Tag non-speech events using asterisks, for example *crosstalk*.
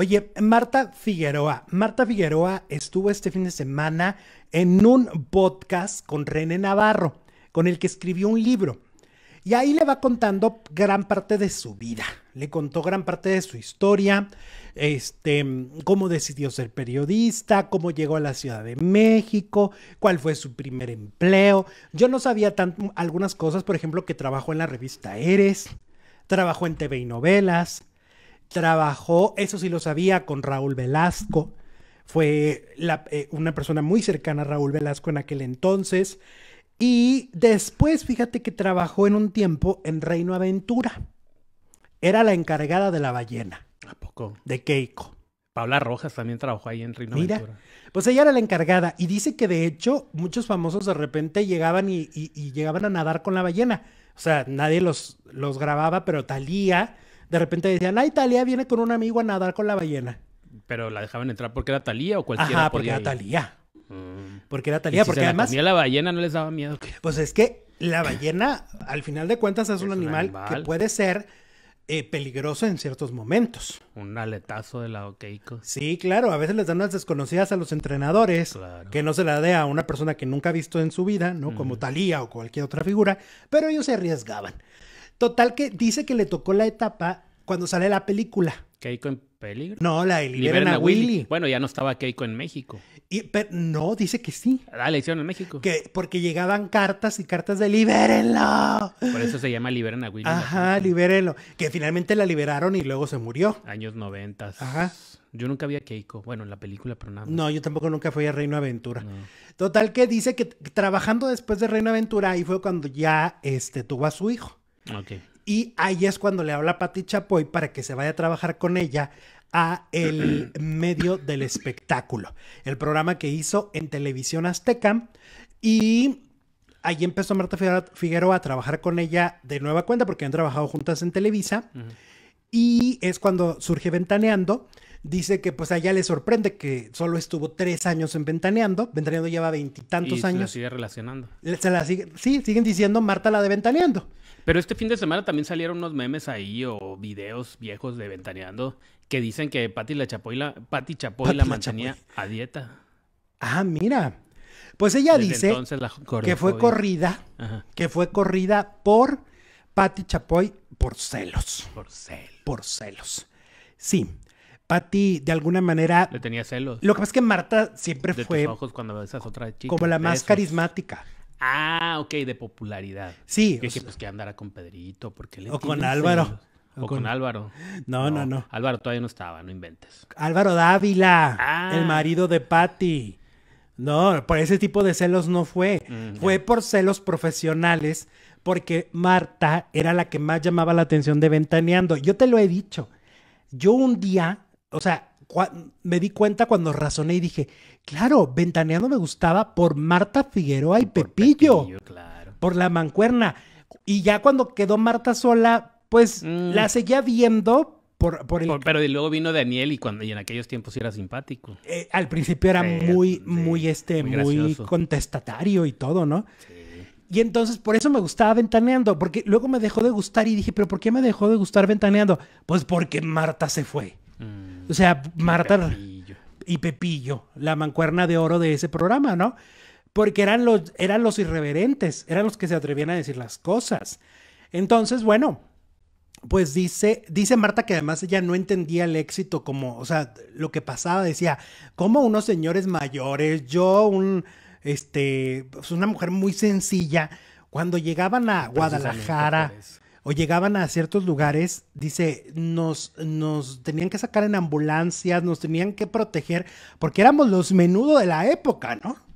Oye, Marta Figueroa. Marta Figueroa estuvo este fin de semana en un podcast con René Navarro, con el que escribió un libro. Y ahí le va contando gran parte de su vida. Le contó gran parte de su historia, este, cómo decidió ser periodista, cómo llegó a la Ciudad de México, cuál fue su primer empleo. Yo no sabía algunas cosas, por ejemplo, que trabajó en la revista Eres, trabajó en TV y novelas, Trabajó, eso sí lo sabía, con Raúl Velasco. Fue eh, una persona muy cercana a Raúl Velasco en aquel entonces. Y después, fíjate que trabajó en un tiempo en Reino Aventura. Era la encargada de la ballena. ¿A poco? De Keiko. Paula Rojas también trabajó ahí en Reino Aventura. Pues ella era la encargada y dice que de hecho muchos famosos de repente llegaban y, llegaban a nadar con la ballena. O sea, nadie los, los grababa, pero Talía de repente decían, ay, ah, Talía viene con un amigo a nadar con la ballena. Pero la dejaban entrar porque era Talía o cualquiera. Ajá, porque era Talía. Mm. Porque era Talía, porque se además. La, la ballena no les daba miedo. Pues es que la ballena, al final de cuentas, es, un, animal que puede ser eh, peligroso en ciertos momentos. Un aletazo de la Okeiko. Sí, claro, a veces les dan unas desconocidas a los entrenadores que no se la dé a una persona que nunca ha visto en su vida, ¿no? Como Talía o cualquier otra figura, pero ellos se arriesgaban. Total que dice que le tocó la etapa cuando sale la película. Keiko en peligro. No, la de Liberen, a Willy. Bueno, ya no estaba Keiko en México. Y, pero, no, dice que sí. Ah, la hicieron en México. Que, porque llegaban cartas y cartas de libérenlo. Por eso se llama Liberen a Willy. Ajá, libérenlo. Que finalmente la liberaron y luego se murió. Años noventas. Ajá. Yo nunca vi a Keiko, bueno, en la película, pero nada. Más. No, yo tampoco nunca fui a Reino Aventura. Total que dice que trabajando después de Reino Aventura, ahí fue cuando ya este, tuvo a su hijo. Y ahí es cuando le habla a Pati Chapoy para que se vaya a trabajar con ella a el *clears throat* medio del espectáculo, el programa que hizo en televisión azteca y ahí empezó Marta Figueroa a trabajar con ella de nueva cuenta porque han trabajado juntas en Televisa y es cuando surge Ventaneando dice que pues allá le sorprende que solo estuvo tres años en Ventaneando. Ventaneando lleva veintitantos años. Y eh, la sigue relacionando. Se sí, siguen diciendo Marta la de Ventaneando. Pero este fin de semana también salieron unos memes ahí o videos viejos de Ventaneando que dicen que Patti la Chapoy la, Pati Chapoy la mantenía a dieta. Ah, mira. Pues ella dice que fue corrida, que fue corrida por Patti Chapoy por celos. Por celos. Por celos. Sí. Patti, de alguna manera. Le tenía celos. Lo que pasa es que Marta siempre fue. Tus ojos cuando besas otra chica. Como la más carismática. Ah, ok, de popularidad. Sí. Que, pues que andara con Pedrito, porque le O con Álvaro. O, con... Álvaro. No, no, no, Álvaro todavía no estaba, no inventes. Álvaro Dávila, ah. el marido de Patty. No, por ese tipo de celos no fue. Mm, fue por celos profesionales, porque Marta era la que más llamaba la atención de Ventaneando. Yo te lo he dicho. Yo un día o sea, me di cuenta cuando razoné y dije, claro, Ventaneando me gustaba por Marta Figueroa y Pepillo. claro. Por la mancuerna. Y ya cuando quedó Marta sola, pues mm. la seguía viendo, por, el... pero luego vino Daniel y cuando en aquellos tiempos era simpático. Eh, al principio era muy, muy este, muy, contestatario y todo, ¿no? Sí. Y entonces por eso me gustaba ventaneando, porque luego me dejó de gustar y dije, pero ¿por qué me dejó de gustar ventaneando? Pues porque Marta se fue. Mm. O sea, Marta y Pepillo, la mancuerna de oro de ese programa, ¿no? Porque eran los, eran los irreverentes, eran los que se atrevían a decir las cosas. Entonces, bueno, pues dice, dice Marta que además ella no entendía el éxito como, o sea, lo que pasaba, decía, como unos señores mayores, yo un, este, pues una mujer muy sencilla, cuando llegaban a Guadalajara, o llegaban a ciertos lugares, dice, nos, nos tenían que sacar en ambulancias, nos tenían que proteger, porque éramos los menudo de la época, ¿no?